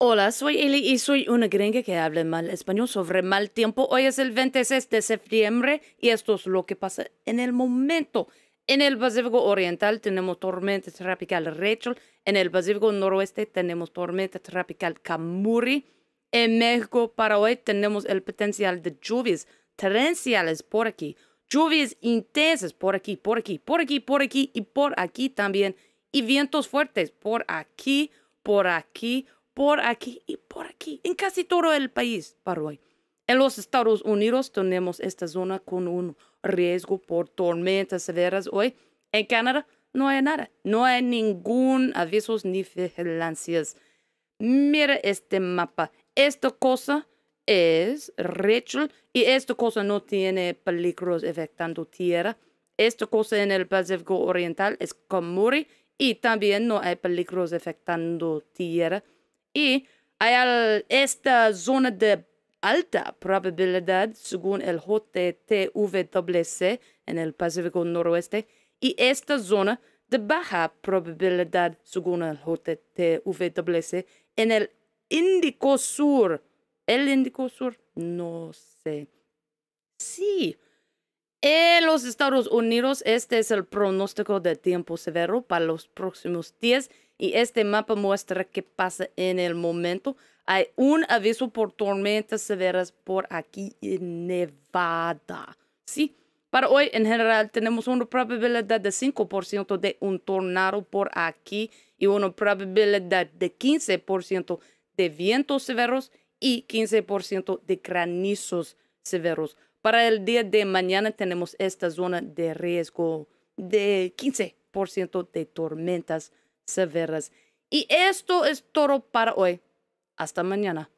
Hola, soy Eli y soy una gringa que habla mal español sobre mal tiempo. Hoy es el 26 de septiembre y esto es lo que pasa en el momento. En el Pacífico Oriental tenemos tormenta tropical Rachel. En el Pacífico Noroeste tenemos tormenta tropical Camuri. En México para hoy tenemos el potencial de lluvias torrenciales por aquí. Lluvias intensas por aquí, por aquí, por aquí, por aquí y por aquí también. Y vientos fuertes por aquí, por aquí por aquí y por aquí, en casi todo el país, hoy. En los Estados Unidos tenemos esta zona con un riesgo por tormentas severas hoy. En Canadá no hay nada, no hay ningún avisos ni vigilancias. Mira este mapa. Esta cosa es Rachel y esta cosa no tiene peligros afectando tierra. Esta cosa en el Pacífico Oriental es Komori y también no hay peligros afectando tierra y hay esta zona de alta probabilidad según el JTWC en el Pacífico Noroeste y esta zona de baja probabilidad según el JTWC en el Índico Sur. El Índico Sur, no sé. Sí. En los Estados Unidos, este es el pronóstico de tiempo severo para los próximos días y este mapa muestra qué pasa en el momento. Hay un aviso por tormentas severas por aquí en Nevada. Sí, para hoy en general tenemos una probabilidad de 5% de un tornado por aquí y una probabilidad de 15% de vientos severos y 15% de granizos severos. Para el día de mañana tenemos esta zona de riesgo de 15% de tormentas severas. Y esto es todo para hoy. Hasta mañana.